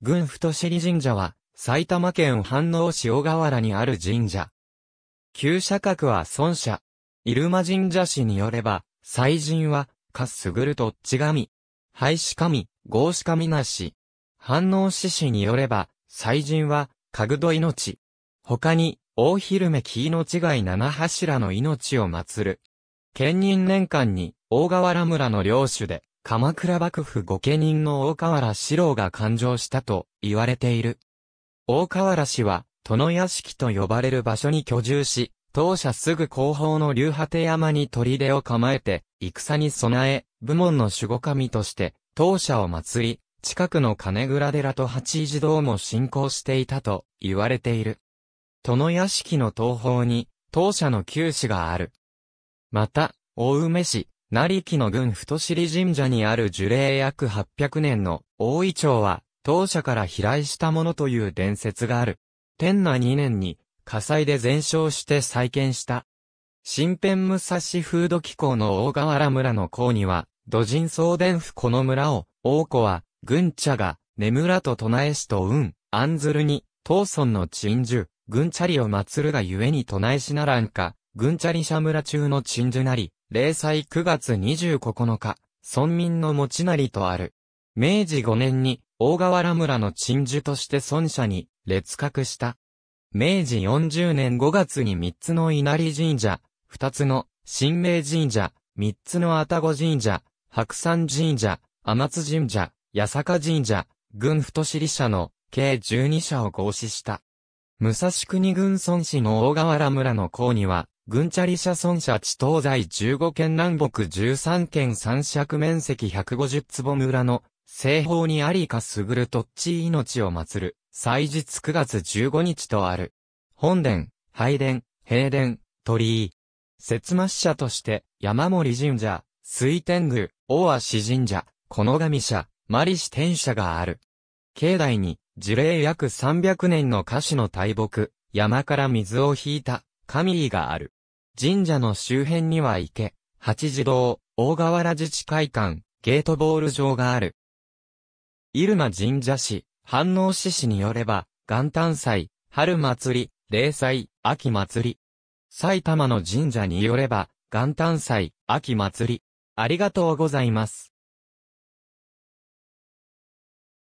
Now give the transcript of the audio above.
軍太尻神社は、埼玉県飯能市小河原にある神社。旧社格は孫社。入間神社氏によれば、祭神は、かすぐるとっちみ。廃止神、合死神なし。飯能市氏によれば、祭神は、かぐど命。他に、大昼め木命い七柱の命を祀る。県人年間に、大河原村の領主で、鎌倉幕府御家人の大河原四郎が誕生したと言われている。大河原氏は、殿屋敷と呼ばれる場所に居住し、当社すぐ後方の竜手山に砦を構えて、戦に備え、部門の守護神として、当社を祀り、近くの金倉寺と八一堂も信仰していたと言われている。殿屋敷の東方に、当社の旧市がある。また、大梅市、成木の軍太尻神社にある樹齢約800年の大井町は、当社から飛来したものという伝説がある。天那2年に火災で全焼して再建した。新編武蔵風土機構の大河原村の港には、土人送電府この村を、大子は、軍茶が、根村と唱えしと運、安ずるに、東村の鎮守、軍茶里を祀るがゆえに唱えしならんか、軍茶里社村中の鎮守なり、零歳9月29日、村民の持ちなりとある。明治5年に、大河原村の鎮守として村社に、列閣した。明治40年5月に3つの稲荷神社、2つの神明神社、3つの愛宕神社、白山神社、天津神社、八坂神社、軍太尻社の計12社を合祀した。武蔵国軍村市の大河原村の校には、群茶ャリ社村社地東西15県南北13県三尺面積150坪村の西方にありかすぐるとっち命を祀る、祭日9月15日とある。本殿、拝殿、平殿、鳥居。節末社として山森神社、水天宮、大足神社、この神社、マリシ天社がある。境内に、樹齢約300年の歌詞の大木、山から水を引いた、神井がある。神社の周辺には池、八児堂、大河原自治会館、ゲートボール場がある。入間神社市、反応市市によれば、元旦祭、春祭り、霊祭、秋祭り。埼玉の神社によれば、元旦祭、秋祭り。ありがとうございます。